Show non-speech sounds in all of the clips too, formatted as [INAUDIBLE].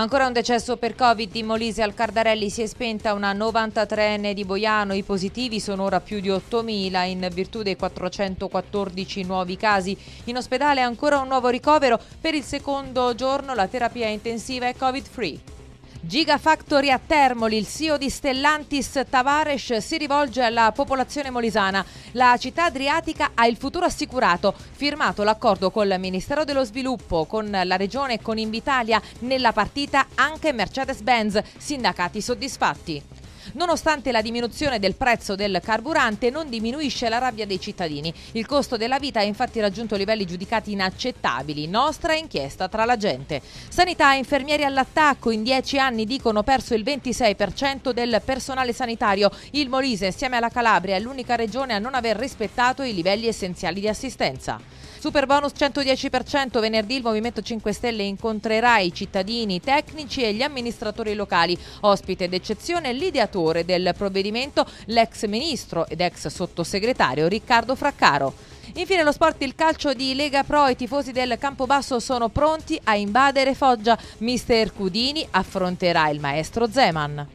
Ancora un decesso per Covid di Molise al Cardarelli si è spenta una 93enne di Boiano. I positivi sono ora più di 8.000 in virtù dei 414 nuovi casi. In ospedale ancora un nuovo ricovero. Per il secondo giorno la terapia intensiva è Covid-free. Gigafactory a Termoli, il CEO di Stellantis Tavares si rivolge alla popolazione molisana. La città adriatica ha il futuro assicurato, firmato l'accordo col Ministero dello Sviluppo, con la Regione e con Invitalia, nella partita anche Mercedes-Benz, sindacati soddisfatti. Nonostante la diminuzione del prezzo del carburante non diminuisce la rabbia dei cittadini. Il costo della vita ha infatti raggiunto livelli giudicati inaccettabili. Nostra inchiesta tra la gente. Sanità e infermieri all'attacco. In dieci anni dicono perso il 26% del personale sanitario. Il Molise insieme alla Calabria è l'unica regione a non aver rispettato i livelli essenziali di assistenza. Super bonus 110%, venerdì il Movimento 5 Stelle incontrerà i cittadini, i tecnici e gli amministratori locali. Ospite d'eccezione l'ideatore relatore del provvedimento l'ex ministro ed ex sottosegretario Riccardo Fraccaro. Infine lo sport il calcio di Lega Pro e i tifosi del Campobasso sono pronti a invadere Foggia. Mister Cudini affronterà il maestro Zeman.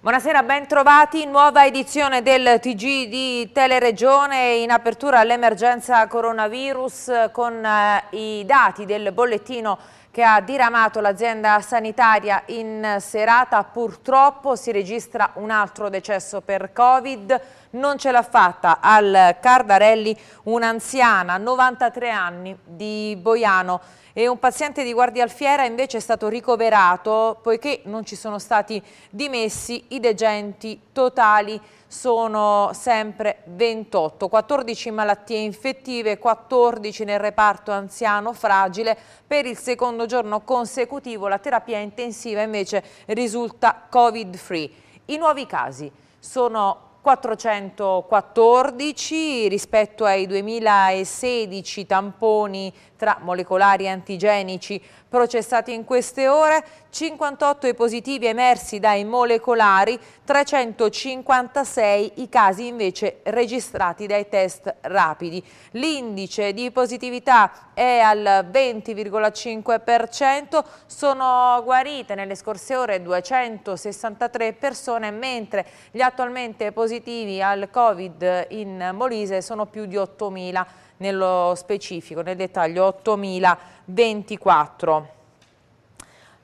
Buonasera, bentrovati. Nuova edizione del TG di Teleregione in apertura all'emergenza coronavirus con eh, i dati del bollettino che ha diramato l'azienda sanitaria in serata. Purtroppo si registra un altro decesso per Covid non ce l'ha fatta al Cardarelli un'anziana, 93 anni, di Boiano e un paziente di Guardia Alfiera invece è stato ricoverato poiché non ci sono stati dimessi i degenti totali sono sempre 28, 14 malattie infettive, 14 nel reparto anziano fragile. Per il secondo giorno consecutivo la terapia intensiva invece risulta covid free. I nuovi casi sono 414 rispetto ai 2016 tamponi tra molecolari antigenici processati in queste ore, 58 i positivi emersi dai molecolari, 356 i casi invece registrati dai test rapidi. L'indice di positività è al 20,5%, sono guarite nelle scorse ore 263 persone, mentre gli attualmente positivi al Covid in Molise sono più di 8.000 nello specifico, nel dettaglio 8.024.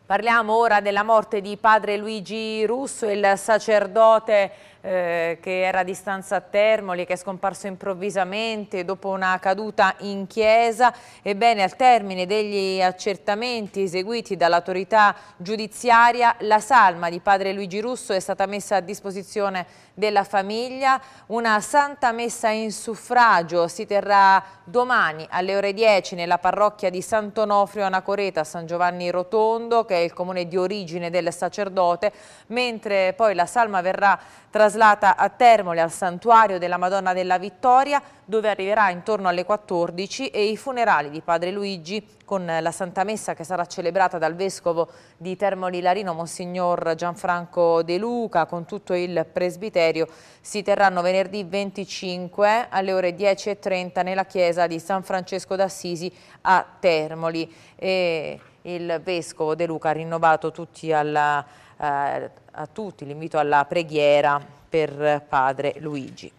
Parliamo ora della morte di padre Luigi Russo, il sacerdote eh, che era a distanza a Termoli, che è scomparso improvvisamente dopo una caduta in chiesa. Ebbene, al termine degli accertamenti eseguiti dall'autorità giudiziaria, la salma di padre Luigi Russo è stata messa a disposizione della famiglia. Una santa messa in suffragio si terrà domani alle ore 10 nella parrocchia di Sant'Onofrio Anacoreta a San Giovanni Rotondo, che è il comune di origine del sacerdote, mentre poi la salma verrà traslata traslata a Termoli al santuario della Madonna della Vittoria dove arriverà intorno alle 14 e i funerali di padre Luigi con la Santa Messa che sarà celebrata dal Vescovo di Termoli Larino Monsignor Gianfranco De Luca con tutto il presbiterio si terranno venerdì 25 alle ore 10.30 nella chiesa di San Francesco d'Assisi a Termoli. E il Vescovo De Luca ha rinnovato tutti alla, eh, a tutti l'invito alla preghiera per Padre Luigi.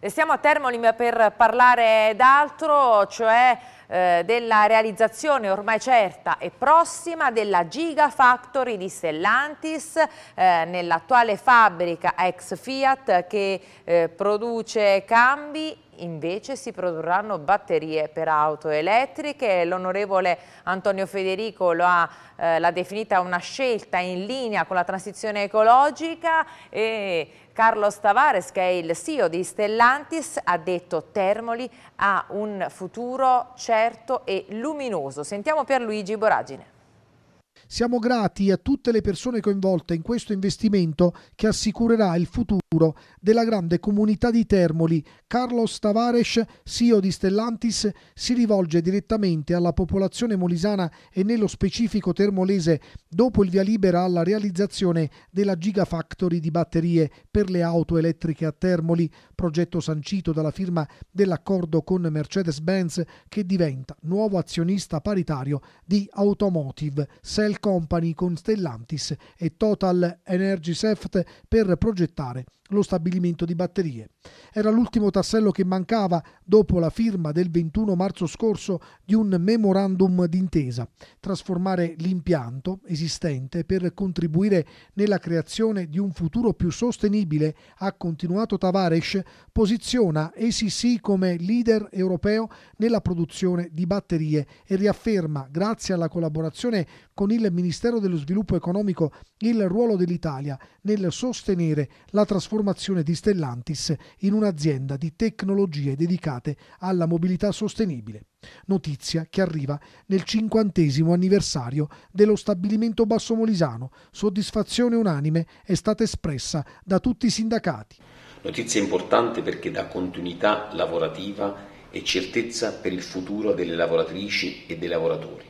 Restiamo a Termoli per parlare d'altro, cioè eh, della realizzazione ormai certa e prossima della Gigafactory di Stellantis eh, nell'attuale fabbrica ex Fiat che eh, produce cambi invece si produrranno batterie per auto elettriche. L'onorevole Antonio Federico ha, eh, l'ha definita una scelta in linea con la transizione ecologica e Carlo Stavares, che è il CEO di Stellantis, ha detto Termoli ha un futuro certo e luminoso. Sentiamo Pierluigi Boragine. Siamo grati a tutte le persone coinvolte in questo investimento che assicurerà il futuro della grande comunità di Termoli. Carlos Tavares, CEO di Stellantis, si rivolge direttamente alla popolazione molisana e nello specifico termolese dopo il via libera alla realizzazione della Gigafactory di batterie per le auto elettriche a Termoli, progetto sancito dalla firma dell'accordo con Mercedes-Benz che diventa nuovo azionista paritario di Automotive. Cell Company con Stellantis e Total Energy Seft per progettare lo stabilimento di batterie. Era l'ultimo tassello che mancava dopo la firma del 21 marzo scorso di un memorandum d'intesa, trasformare l'impianto esistente per contribuire nella creazione di un futuro più sostenibile, ha continuato Tavares, posiziona ACC come leader europeo nella produzione di batterie e riafferma, grazie alla collaborazione con il Ministero dello Sviluppo Economico il ruolo dell'Italia nel sostenere la trasformazione di Stellantis in un'azienda di tecnologie dedicate alla mobilità sostenibile. Notizia che arriva nel cinquantesimo anniversario dello stabilimento bassomolisano. Soddisfazione unanime è stata espressa da tutti i sindacati. Notizia importante perché dà continuità lavorativa e certezza per il futuro delle lavoratrici e dei lavoratori.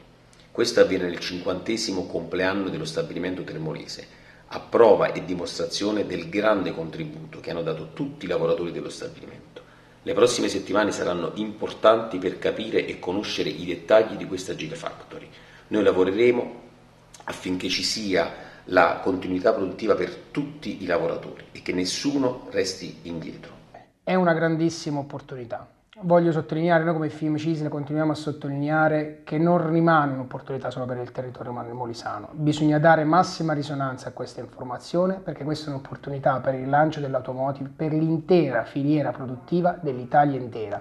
Questo avviene nel cinquantesimo compleanno dello stabilimento termolese, a prova e dimostrazione del grande contributo che hanno dato tutti i lavoratori dello stabilimento. Le prossime settimane saranno importanti per capire e conoscere i dettagli di questa Gigafactory. Noi lavoreremo affinché ci sia la continuità produttiva per tutti i lavoratori e che nessuno resti indietro. È una grandissima opportunità. Voglio sottolineare, noi come Film Cisne continuiamo a sottolineare che non rimane un'opportunità solo per il territorio molisano. Bisogna dare massima risonanza a questa informazione perché questa è un'opportunità per il lancio dell'automotive, per l'intera filiera produttiva dell'Italia intera.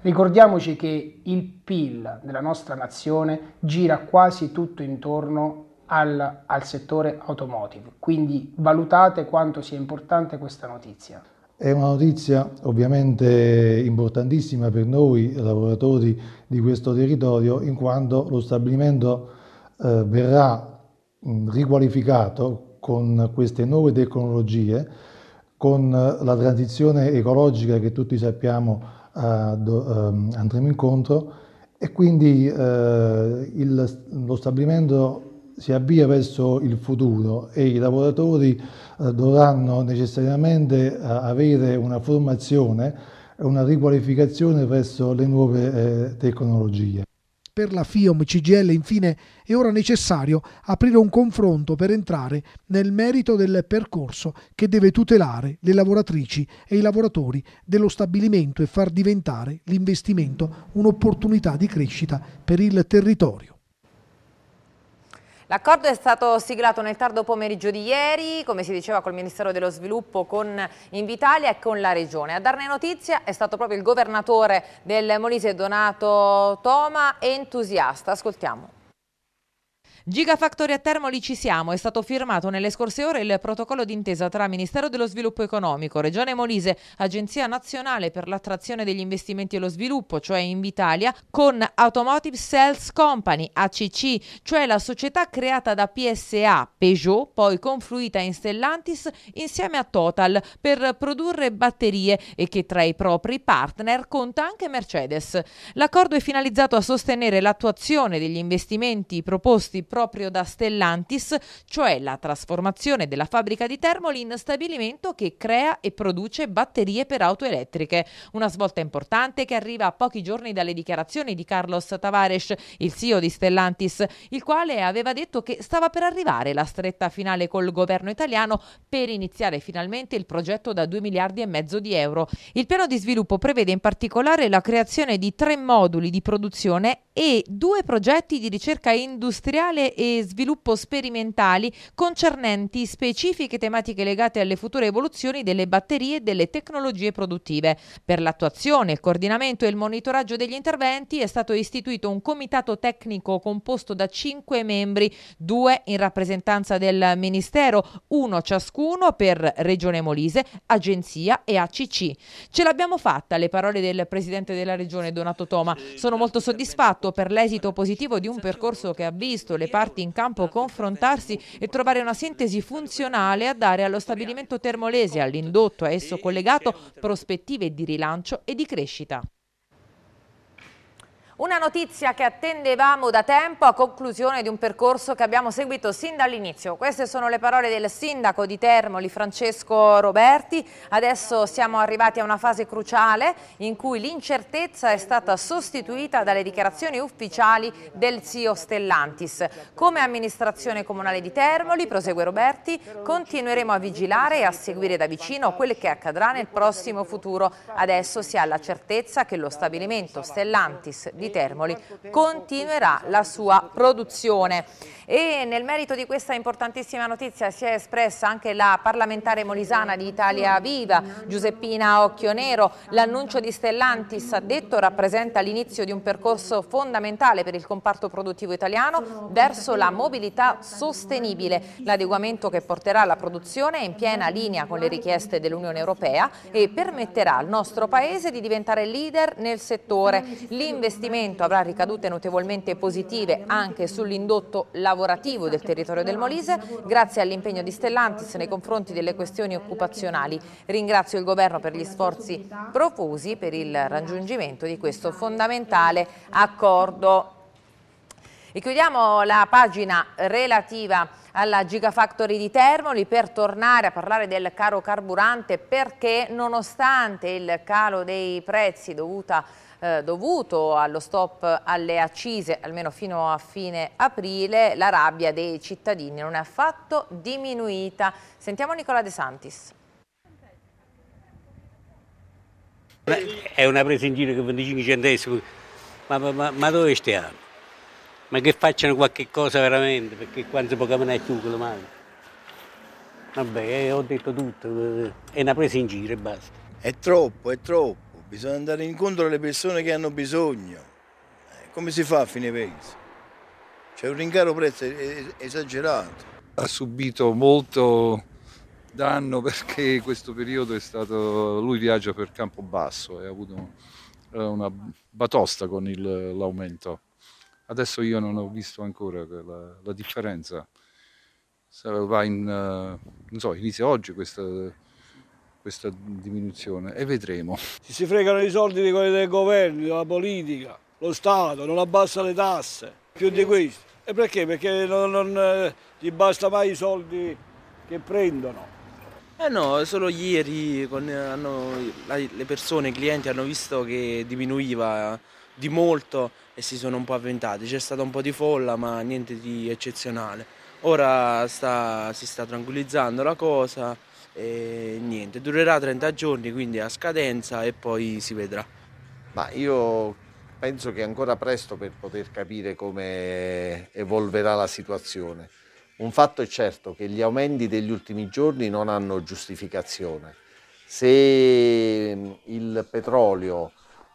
Ricordiamoci che il PIL della nostra nazione gira quasi tutto intorno al, al settore automotive, quindi valutate quanto sia importante questa notizia. È una notizia ovviamente importantissima per noi lavoratori di questo territorio in quanto lo stabilimento eh, verrà mh, riqualificato con queste nuove tecnologie, con la transizione ecologica che tutti sappiamo eh, do, ehm, andremo incontro e quindi eh, il, lo stabilimento si avvia verso il futuro e i lavoratori eh, dovranno necessariamente eh, avere una formazione e una riqualificazione verso le nuove eh, tecnologie. Per la FIOM CGL infine è ora necessario aprire un confronto per entrare nel merito del percorso che deve tutelare le lavoratrici e i lavoratori dello stabilimento e far diventare l'investimento un'opportunità di crescita per il territorio. L'accordo è stato siglato nel tardo pomeriggio di ieri, come si diceva col Ministero dello Sviluppo, con Invitalia e con la Regione. A darne notizia è stato proprio il governatore del Molise Donato Toma, entusiasta. Ascoltiamo. Gigafactory a Termoli ci siamo. È stato firmato nelle scorse ore il protocollo d'intesa tra Ministero dello Sviluppo Economico, Regione Molise, Agenzia Nazionale per l'attrazione degli investimenti e lo sviluppo, cioè Invitalia, con Automotive Sales Company, ACC, cioè la società creata da PSA, Peugeot, poi confluita in Stellantis insieme a Total per produrre batterie e che tra i propri partner conta anche Mercedes. L'accordo è finalizzato a sostenere l'attuazione degli investimenti proposti proprio proprio da Stellantis, cioè la trasformazione della fabbrica di Termoli in stabilimento che crea e produce batterie per auto elettriche. Una svolta importante che arriva a pochi giorni dalle dichiarazioni di Carlos Tavares, il CEO di Stellantis, il quale aveva detto che stava per arrivare la stretta finale col governo italiano per iniziare finalmente il progetto da 2 miliardi e mezzo di euro. Il piano di sviluppo prevede in particolare la creazione di tre moduli di produzione e due progetti di ricerca industriale ambientale e sviluppo sperimentali concernenti specifiche tematiche legate alle future evoluzioni delle batterie e delle tecnologie produttive. Per l'attuazione, il coordinamento e il monitoraggio degli interventi è stato istituito un comitato tecnico composto da cinque membri, due in rappresentanza del Ministero, uno ciascuno per Regione Molise, Agenzia e ACC. Ce l'abbiamo fatta, le parole del Presidente della Regione Donato Toma. Sono molto soddisfatto per l'esito positivo di un percorso che ha visto le parti in campo confrontarsi e trovare una sintesi funzionale a dare allo stabilimento termolese e all'indotto a esso collegato prospettive di rilancio e di crescita. Una notizia che attendevamo da tempo a conclusione di un percorso che abbiamo seguito sin dall'inizio. Queste sono le parole del sindaco di Termoli, Francesco Roberti. Adesso siamo arrivati a una fase cruciale in cui l'incertezza è stata sostituita dalle dichiarazioni ufficiali del CEO Stellantis. Come amministrazione comunale di Termoli, prosegue Roberti, continueremo a vigilare e a seguire da vicino quel che accadrà nel prossimo futuro. Adesso si ha la certezza che lo stabilimento Stellantis di Termoli continuerà la sua produzione. E nel merito di questa importantissima notizia si è espressa anche la parlamentare molisana di Italia Viva, Giuseppina Occhionero. L'annuncio di Stellantis, ha detto, rappresenta l'inizio di un percorso fondamentale per il comparto produttivo italiano verso la mobilità sostenibile, l'adeguamento che porterà la produzione in piena linea con le richieste dell'Unione Europea e permetterà al nostro Paese di diventare leader nel settore. L'investimento provvedimento avrà ricadute notevolmente positive anche sull'indotto lavorativo del territorio del Molise, grazie all'impegno di Stellantis nei confronti delle questioni occupazionali. Ringrazio il Governo per gli sforzi profusi per il raggiungimento di questo fondamentale accordo. E chiudiamo la pagina relativa alla Gigafactory di Termoli per tornare a parlare del caro carburante perché nonostante il calo dei prezzi dovuta a eh, dovuto allo stop alle accise, almeno fino a fine aprile, la rabbia dei cittadini non è affatto diminuita. Sentiamo Nicola De Santis. È una presa in giro che 25 centesimi, ma, ma, ma, dove stiamo? Ma che facciano qualche cosa veramente, perché quanto può camminare tu con le Vabbè, eh, ho detto tutto, eh, è una presa in giro e basta. È troppo, è troppo bisogna andare incontro alle persone che hanno bisogno. Eh, come si fa a fine paese? C'è un rincaro prezzo esagerato. Ha subito molto danno perché questo periodo è stato. lui viaggia per Campobasso e ha avuto eh, una batosta con l'aumento. Adesso io non ho visto ancora la, la differenza. va in, eh, non so, inizia oggi questa questa diminuzione e vedremo. Ci si fregano i soldi di quelli del governo, della politica, lo Stato, non abbassa le tasse, più di questo. E perché? Perché non, non eh, gli basta mai i soldi che prendono. Eh no, solo ieri con, hanno, le persone, i clienti hanno visto che diminuiva di molto e si sono un po' avventati. C'è stata un po' di folla ma niente di eccezionale. Ora sta, si sta tranquillizzando la cosa e niente, durerà 30 giorni, quindi a scadenza e poi si vedrà. Ma io penso che è ancora presto per poter capire come evolverà la situazione. Un fatto è certo che gli aumenti degli ultimi giorni non hanno giustificazione. Se mm, il petrolio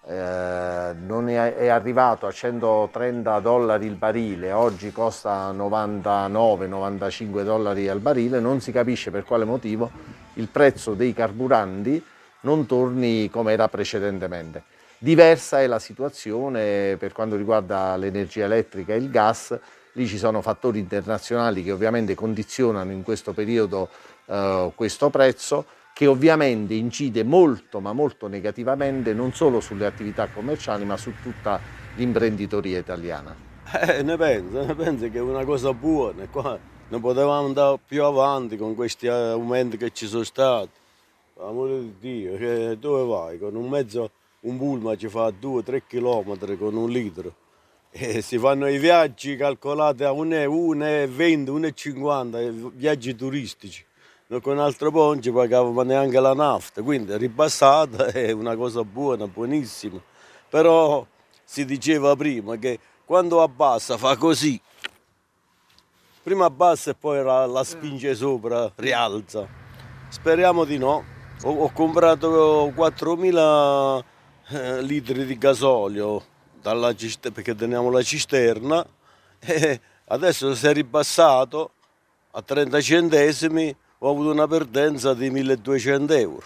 eh, non è, è, arrivato a 130 dollari il barile, oggi costa 99-95 dollari al barile, non si capisce per quale motivo il prezzo dei carburanti non torni come era precedentemente. Diversa è la situazione per quanto riguarda l'energia elettrica e il gas, lì ci sono fattori internazionali che ovviamente condizionano in questo periodo eh, questo prezzo che ovviamente incide molto ma molto negativamente non solo sulle attività commerciali ma su tutta l'imprenditoria italiana. Eh, ne penso, ne penso che è una cosa buona, qua non potevamo andare più avanti con questi eh, aumenti che ci sono stati. Amore di Dio, che dove vai? Con un mezzo, un pullman ci fa 2-3 km con un litro. [LAUGHS] E eh, si fanno i viaggi calcolati a 1,20, 1,50, eh, viaggi turistici con un altro po' non pagavamo neanche la nafta, quindi ribassata [LAUGHS] è una cosa buona, buonissima, però si diceva prima che quando abbassa fa così, prima abbassa e poi la, la spinge sopra, rialza, speriamo di no, ho, ho comprato 4.000 eh, litri di gasolio dalla cisterna, perché teniamo la cisterna, [LAUGHS] e adesso si è ribassato a 30 centesimi ho avuto una perdenza di 1200 euro.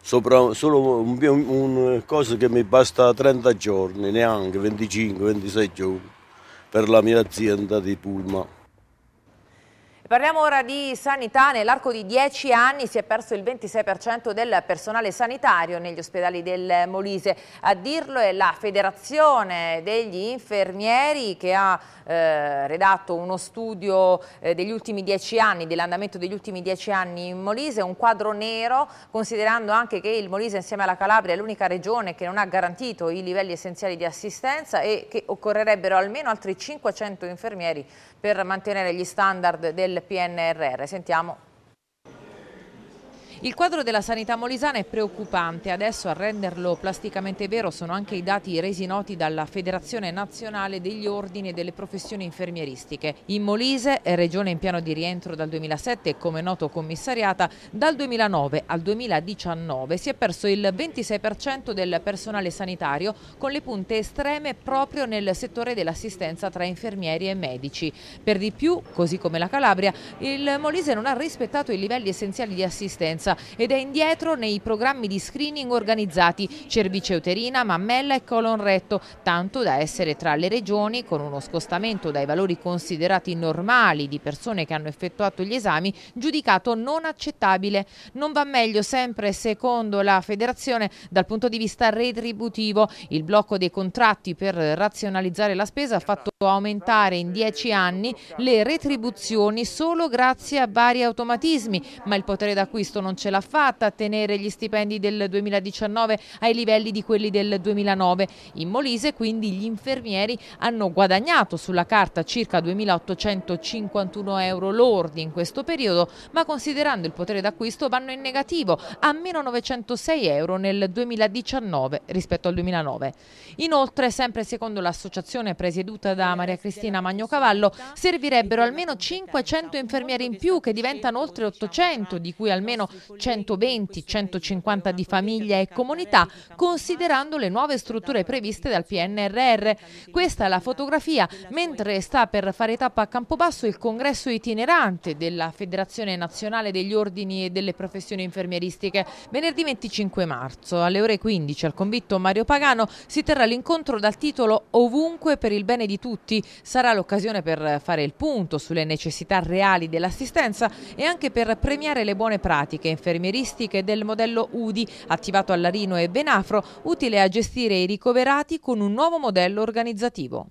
Sopra, solo un, un, un cosa che mi basta 30 giorni, neanche 25-26 giorni, per la mia azienda di Pulma. Parliamo ora di sanità. Nell'arco di 10 anni si è perso il 26% del personale sanitario negli ospedali del Molise. A dirlo è la Federazione degli Infermieri che ha eh, redatto uno studio eh, degli ultimi 10 anni, dell'andamento degli ultimi 10 anni in Molise, un quadro nero considerando anche che il Molise insieme alla Calabria è l'unica regione che non ha garantito i livelli essenziali di assistenza e che occorrerebbero almeno altri 500 infermieri per mantenere gli standard del PNRR. Sentiamo il quadro della sanità molisana è preoccupante, adesso a renderlo plasticamente vero sono anche i dati resi noti dalla Federazione Nazionale degli Ordini e delle Professioni Infermieristiche. In Molise, regione in piano di rientro dal 2007 e come noto commissariata, dal 2009 al 2019 si è perso il 26% del personale sanitario con le punte estreme proprio nel settore dell'assistenza tra infermieri e medici. Per di più, così come la Calabria, il Molise non ha rispettato i livelli essenziali di assistenza gravidanza ed è indietro nei programmi di screening organizzati cervice uterina, mammella e colon retto, tanto da essere tra le regioni con uno scostamento dai valori considerati normali di persone che hanno effettuato gli esami giudicato non accettabile. Non va meglio sempre secondo la federazione dal punto di vista retributivo. Il blocco dei contratti per razionalizzare la spesa ha fatto aumentare in dieci anni le retribuzioni solo grazie a vari automatismi, ma il potere d'acquisto non c'è ce l'ha fatta a tenere gli stipendi del 2019 ai livelli di quelli del 2009. In Molise quindi gli infermieri hanno guadagnato sulla carta circa 2.851 euro lordi in questo periodo, ma considerando il potere d'acquisto vanno in negativo a meno 906 euro nel 2019 rispetto al 2009. Inoltre, sempre secondo l'associazione presieduta da Maria Cristina Magnocavallo, servirebbero almeno 500 infermieri in più che diventano oltre 800, di cui almeno 120-150 di famiglie e comunità, considerando le nuove strutture previste dal PNRR. Questa è la fotografia, mentre sta per fare tappa a Campobasso il congresso itinerante della Federazione Nazionale degli Ordini e delle Professioni Infermieristiche. Venerdì 25 marzo, alle ore 15, al convitto Mario Pagano, si terrà l'incontro dal titolo Ovunque per il bene di tutti. Sarà l'occasione per fare il punto sulle necessità reali dell'assistenza e anche per premiare le buone pratiche infermieristiche del modello UDI attivato a Larino e Benafro, utile a gestire i ricoverati con un nuovo modello organizzativo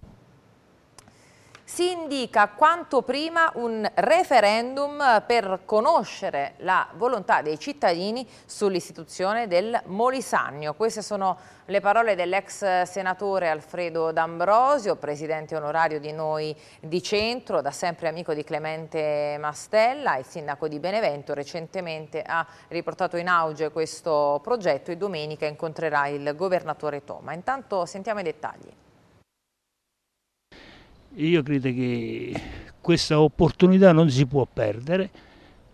si indica quanto prima un referendum per conoscere la volontà dei cittadini sull'istituzione del Molisagno. Queste sono le parole dell'ex senatore Alfredo D'Ambrosio, presidente onorario di Noi di Centro, da sempre amico di Clemente Mastella e sindaco di Benevento. Recentemente ha riportato in auge questo progetto e domenica incontrerà il governatore Toma. Intanto sentiamo i dettagli. Io credo che questa opportunità non si può perdere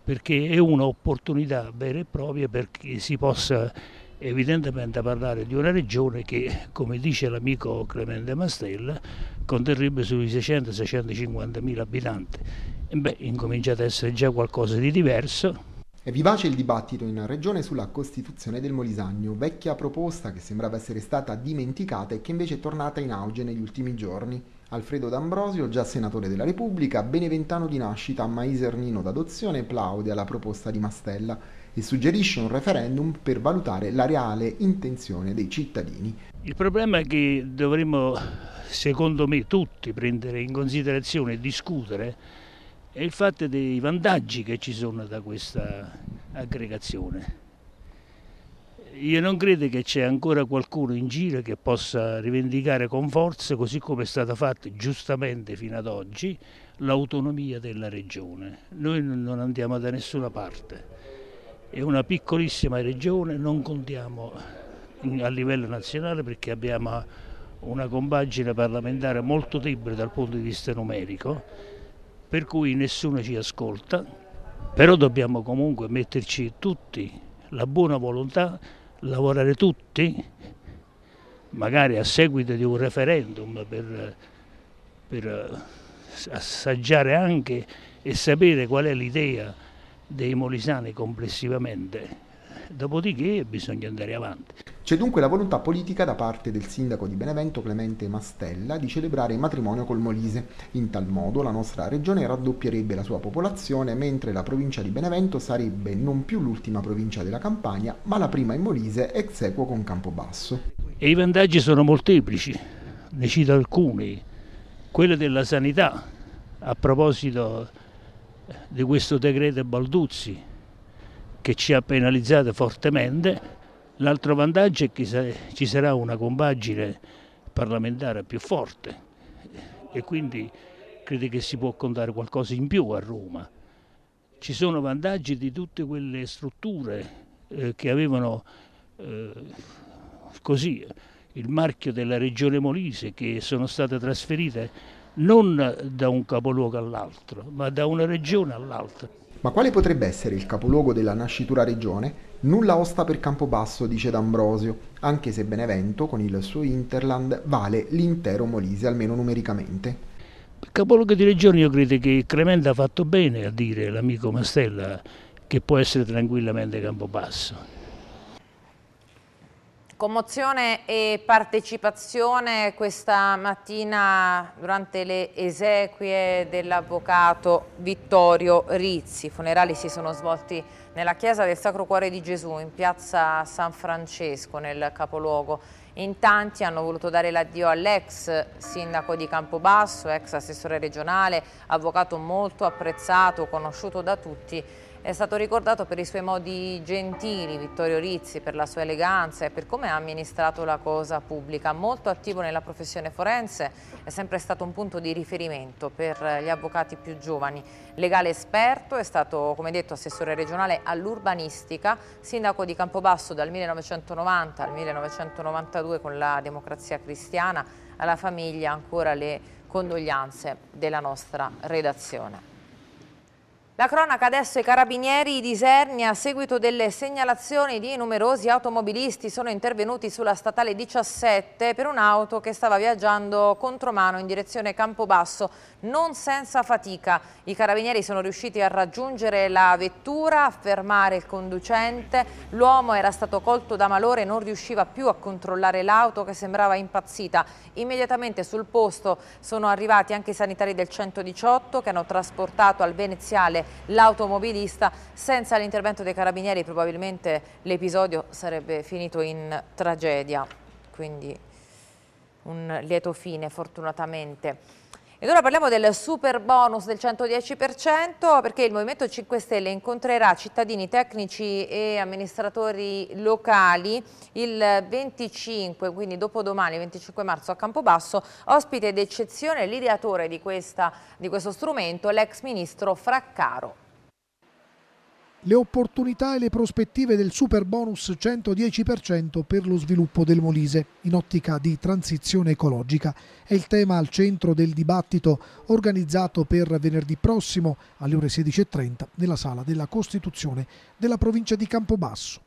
perché è un'opportunità vera e propria perché si possa evidentemente parlare di una regione che, come dice l'amico Clemente Mastella, conterrebbe sui 600-650 mila abitanti. E beh, incomincia ad essere già qualcosa di diverso. È vivace il dibattito in Regione sulla Costituzione del Molisagno, vecchia proposta che sembrava essere stata dimenticata e che invece è tornata in auge negli ultimi giorni. Alfredo D'Ambrosio, già senatore della Repubblica, beneventano di nascita, ma isernino d'adozione, plaude alla proposta di Mastella e suggerisce un referendum per valutare la reale intenzione dei cittadini. Il problema è che dovremmo, secondo me, tutti prendere in considerazione e discutere è il fatto dei vantaggi che ci sono da questa aggregazione io non credo che c'è ancora qualcuno in giro che possa rivendicare con forza, così come è stata fatta giustamente fino ad oggi, l'autonomia della regione. Noi non andiamo da nessuna parte, è una piccolissima regione, non contiamo a livello nazionale perché abbiamo una compagine parlamentare molto debole dal punto di vista numerico, per cui nessuno ci ascolta, però dobbiamo comunque metterci tutti la buona volontà lavorare tutti, magari a seguito di un referendum per, per assaggiare anche e sapere qual è l'idea dei molisani complessivamente dopodiché bisogna andare avanti. C'è dunque la volontà politica da parte del sindaco di Benevento Clemente Mastella di celebrare il matrimonio col Molise. In tal modo la nostra regione raddoppierebbe la sua popolazione, mentre la provincia di Benevento sarebbe non più l'ultima provincia della Campania, ma la prima in Molise ex equo con Campobasso. E i vantaggi sono molteplici, ne cito alcuni. Quello della sanità, a proposito di questo decreto Balduzzi, che ci ha penalizzato fortemente. L'altro vantaggio è che ci sarà una compagine parlamentare più forte e quindi credo che si può contare qualcosa in più a Roma. Ci sono vantaggi di tutte quelle strutture eh, che avevano eh, così il marchio della regione Molise che sono state trasferite non da un capoluogo all'altro, ma da una regione all'altra. Ma quale potrebbe essere il capoluogo della nascitura regione? Nulla osta per Campobasso, dice D'Ambrosio, anche se Benevento, con il suo Interland, vale l'intero Molise, almeno numericamente. Per capoluogo di regione io credo che Cremenda ha fatto bene a dire l'amico Mastella che può essere tranquillamente Campobasso Commozione e partecipazione questa mattina durante le esequie dell'avvocato Vittorio Rizzi. I funerali si sono svolti nella chiesa del Sacro Cuore di Gesù in piazza San Francesco nel capoluogo. In tanti hanno voluto dare l'addio all'ex sindaco di Campobasso, ex assessore regionale, avvocato molto apprezzato, conosciuto da tutti è stato ricordato per i suoi modi gentili Vittorio Rizzi, per la sua eleganza e per come ha amministrato la cosa pubblica. Molto attivo nella professione forense, è sempre stato un punto di riferimento per gli avvocati più giovani. Legale esperto, è stato come detto assessore regionale all'urbanistica, sindaco di Campobasso dal 1990 al 1992 con la democrazia cristiana, alla famiglia ancora le condoglianze della nostra redazione. La cronaca adesso i carabinieri di Isernia a seguito delle segnalazioni di numerosi automobilisti sono intervenuti sulla statale 17 per un'auto che stava viaggiando contromano in direzione Campobasso non senza fatica. I carabinieri sono riusciti a raggiungere la vettura, a fermare il conducente. L'uomo era stato colto da malore e non riusciva più a controllare l'auto che sembrava impazzita. Immediatamente sul posto sono arrivati anche i sanitari del 118 che hanno trasportato al veneziale l'automobilista. Senza l'intervento dei carabinieri probabilmente l'episodio sarebbe finito in tragedia, quindi un lieto fine fortunatamente. Ed ora parliamo del super bonus del 110% perché il Movimento 5 Stelle incontrerà cittadini tecnici e amministratori locali il 25, quindi dopodomani 25 marzo a Campobasso, ospite d'eccezione e l'ideatore di, di questo strumento, l'ex ministro Fraccaro le opportunità e le prospettive del super bonus 110% per lo sviluppo del Molise in ottica di transizione ecologica. È il tema al centro del dibattito organizzato per venerdì prossimo alle ore 16.30 nella sala della Costituzione della provincia di Campobasso.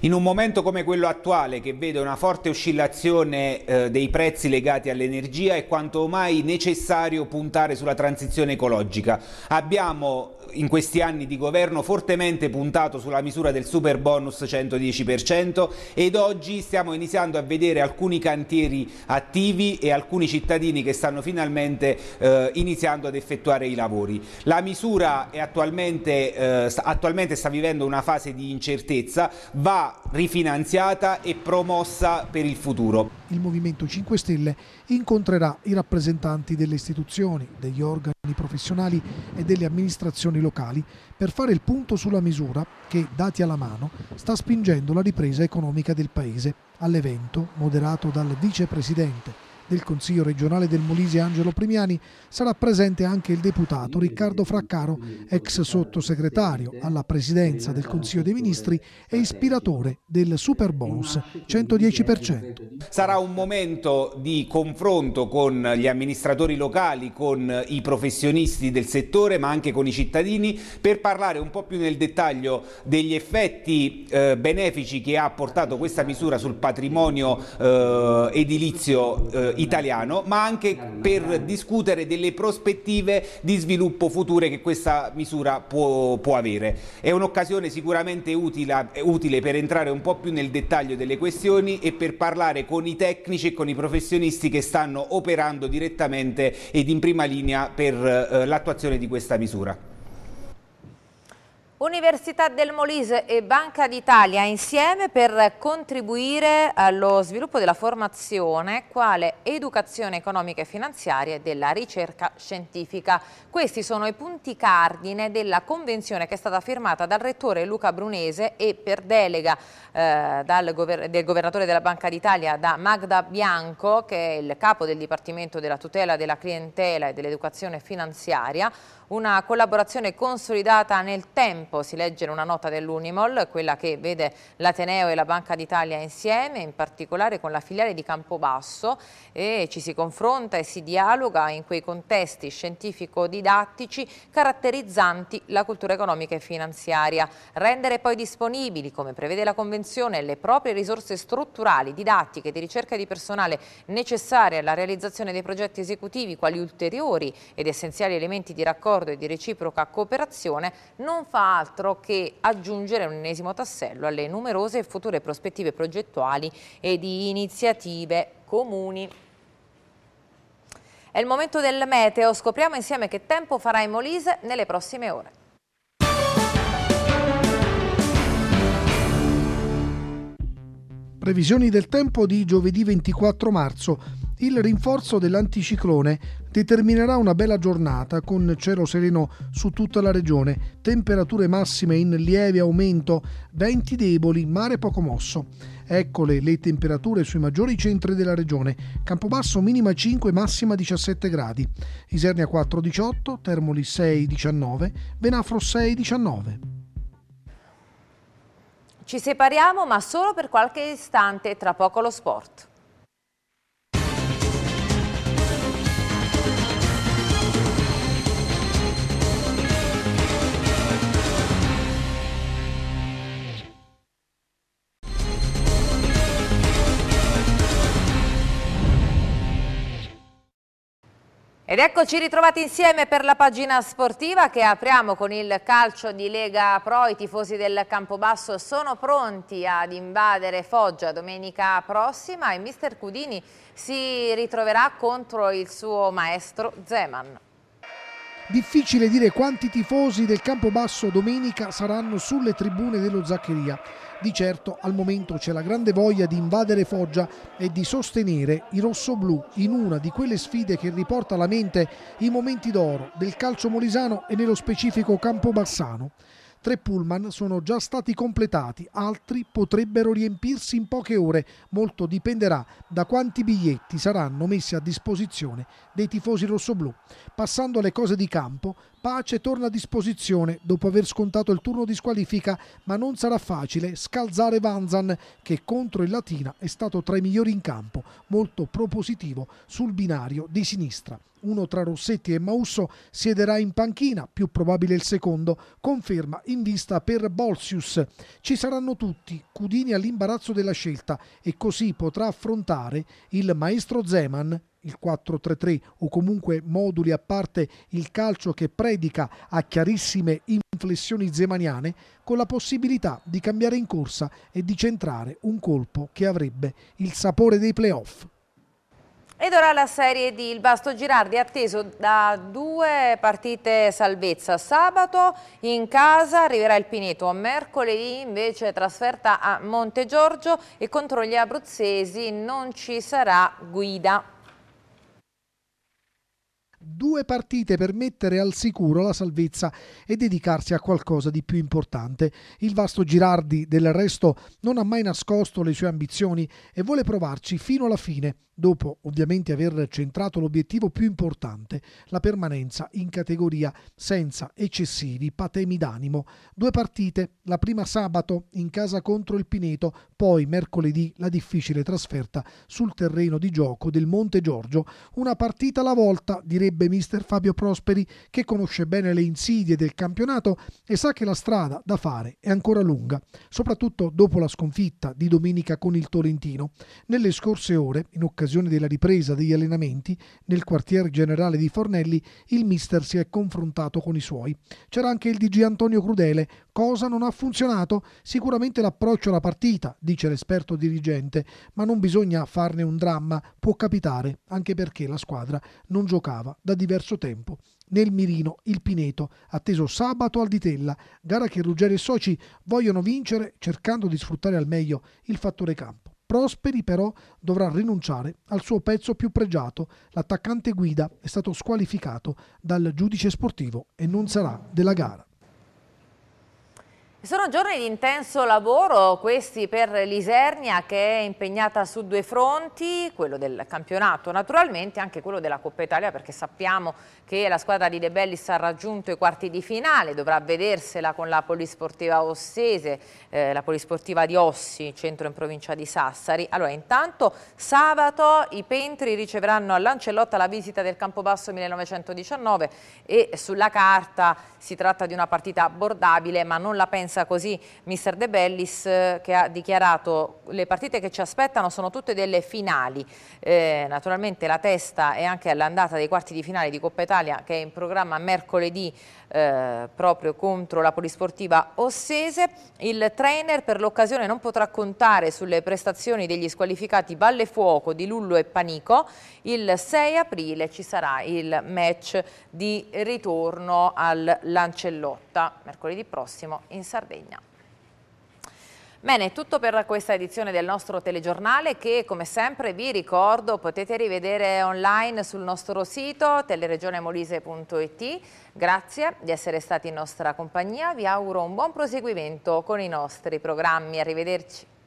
In un momento come quello attuale che vede una forte oscillazione eh, dei prezzi legati all'energia è quanto mai necessario puntare sulla transizione ecologica. Abbiamo in questi anni di governo fortemente puntato sulla misura del super bonus 110% ed oggi stiamo iniziando a vedere alcuni cantieri attivi e alcuni cittadini che stanno finalmente eh, iniziando ad effettuare i lavori. La misura attualmente, eh, sta, attualmente sta vivendo una fase di incertezza, va rifinanziata e promossa per il futuro. Il Movimento 5 Stelle incontrerà i rappresentanti delle istituzioni, degli organi dei professionali e delle amministrazioni locali per fare il punto sulla misura che, dati alla mano, sta spingendo la ripresa economica del Paese all'evento, moderato dal vicepresidente del Consiglio regionale del Molise Angelo Primiani sarà presente anche il deputato Riccardo Fraccaro, ex sottosegretario alla presidenza del Consiglio dei Ministri e ispiratore del super bonus 110%. Sarà un momento di confronto con gli amministratori locali, con i professionisti del settore, ma anche con i cittadini per parlare un po' più nel dettaglio degli effetti eh, benefici che ha portato questa misura sul patrimonio eh, edilizio eh, italiano, ma anche per discutere delle prospettive di sviluppo future che questa misura può, può avere. È un'occasione sicuramente utile, utile per entrare un po' più nel dettaglio delle questioni e per parlare con i tecnici e con i professionisti che stanno operando direttamente ed in prima linea per eh, l'attuazione di questa misura. Università del Molise e Banca d'Italia insieme per contribuire allo sviluppo della formazione quale educazione economica e finanziaria e della ricerca scientifica. Questi sono i punti cardine della convenzione che è stata firmata dal rettore Luca Brunese e per delega eh, gover del governatore della Banca d'Italia da Magda Bianco che è il capo del Dipartimento della tutela della clientela e dell'educazione finanziaria una collaborazione consolidata nel tempo, si legge in una nota dell'Unimol, quella che vede l'Ateneo e la Banca d'Italia insieme, in particolare con la filiale di Campobasso e ci si confronta e si dialoga in quei contesti scientifico-didattici caratterizzanti la cultura economica e finanziaria. Rendere poi disponibili, come prevede la Convenzione, le proprie risorse strutturali, didattiche, di ricerca di personale necessarie alla realizzazione dei progetti esecutivi, quali ulteriori ed essenziali elementi di raccolta d'accordo e di reciproca cooperazione non fa altro che aggiungere un ennesimo tassello alle numerose future prospettive progettuali e di iniziative comuni. È il momento del meteo, scopriamo insieme che tempo farà in Molise nelle prossime ore. Previsioni del tempo di giovedì 24 marzo il rinforzo dell'anticiclone determinerà una bella giornata con cielo sereno su tutta la regione, temperature massime in lieve aumento, venti deboli, mare poco mosso. Eccole le temperature sui maggiori centri della regione. Campobasso minima 5, massima 17 gradi. Isernia 4,18, Termoli 6,19, Venafro 6,19. Ci separiamo ma solo per qualche istante, tra poco lo sport. Ed eccoci ritrovati insieme per la pagina sportiva che apriamo con il calcio di Lega Pro. I tifosi del Campobasso sono pronti ad invadere Foggia domenica prossima e mister Cudini si ritroverà contro il suo maestro Zeman. Difficile dire quanti tifosi del Campobasso domenica saranno sulle tribune dello Zaccheria. Di certo al momento c'è la grande voglia di invadere Foggia e di sostenere i rossoblù in una di quelle sfide che riporta alla mente i momenti d'oro del calcio molisano e nello specifico campobassano. Tre pullman sono già stati completati, altri potrebbero riempirsi in poche ore. Molto dipenderà da quanti biglietti saranno messi a disposizione dei tifosi rossoblù. Passando alle cose di campo, Pace torna a disposizione dopo aver scontato il turno di squalifica, ma non sarà facile scalzare Vanzan che contro il Latina è stato tra i migliori in campo, molto propositivo sul binario di sinistra uno tra Rossetti e Mausso siederà in panchina, più probabile il secondo, conferma in vista per Bolsius. Ci saranno tutti, Cudini all'imbarazzo della scelta e così potrà affrontare il maestro Zeman il 4-3-3 o comunque moduli a parte il calcio che predica a chiarissime inflessioni zemaniane con la possibilità di cambiare in corsa e di centrare un colpo che avrebbe il sapore dei playoff. Ed ora la serie di Il Basto Girardi, atteso da due partite salvezza. Sabato in casa arriverà il Pineto, mercoledì invece trasferta a Monte Giorgio e contro gli abruzzesi non ci sarà guida. Due partite per mettere al sicuro la salvezza e dedicarsi a qualcosa di più importante. Il vasto Girardi del resto non ha mai nascosto le sue ambizioni e vuole provarci fino alla fine dopo ovviamente aver centrato l'obiettivo più importante, la permanenza in categoria senza eccessivi patemi d'animo. Due partite, la prima sabato in casa contro il Pineto, poi mercoledì la difficile trasferta sul terreno di gioco del Monte Giorgio. Una partita alla volta, direbbe mister Fabio Prosperi, che conosce bene le insidie del campionato e sa che la strada da fare è ancora lunga, soprattutto dopo la sconfitta di domenica con il Tolentino. Nelle scorse ore, in occasione occasione della ripresa degli allenamenti nel quartier generale di Fornelli, il mister si è confrontato con i suoi. C'era anche il DG Antonio Crudele. Cosa non ha funzionato? Sicuramente l'approccio alla partita, dice l'esperto dirigente, ma non bisogna farne un dramma, può capitare, anche perché la squadra non giocava da diverso tempo. Nel mirino il Pineto, atteso sabato al Ditella, gara che Ruggeri e Soci vogliono vincere cercando di sfruttare al meglio il fattore campo. Prosperi però dovrà rinunciare al suo pezzo più pregiato. L'attaccante guida è stato squalificato dal giudice sportivo e non sarà della gara. Sono giorni di intenso lavoro questi per l'Isernia che è impegnata su due fronti, quello del campionato naturalmente, anche quello della Coppa Italia perché sappiamo che la squadra di De Bellis ha raggiunto i quarti di finale, dovrà vedersela con la polisportiva Ossese, eh, la polisportiva di Ossi, centro in provincia di Sassari. Allora intanto sabato i Pentri riceveranno a Lancellotta la visita del Campobasso 1919 e sulla carta si tratta di una partita abbordabile ma non la pensa pensa così mister De Bellis eh, che ha dichiarato le partite che ci aspettano sono tutte delle finali, eh, naturalmente la testa è anche all'andata dei quarti di finale di Coppa Italia che è in programma mercoledì eh, proprio contro la polisportiva Ossese. Il trainer per l'occasione non potrà contare sulle prestazioni degli squalificati Valle Fuoco di Lullo e Panico. Il 6 aprile ci sarà il match di ritorno al Lancellotta, mercoledì prossimo in Sardegna. Bene, è tutto per questa edizione del nostro telegiornale che come sempre vi ricordo potete rivedere online sul nostro sito teleregionemolise.it. Grazie di essere stati in nostra compagnia, vi auguro un buon proseguimento con i nostri programmi. Arrivederci.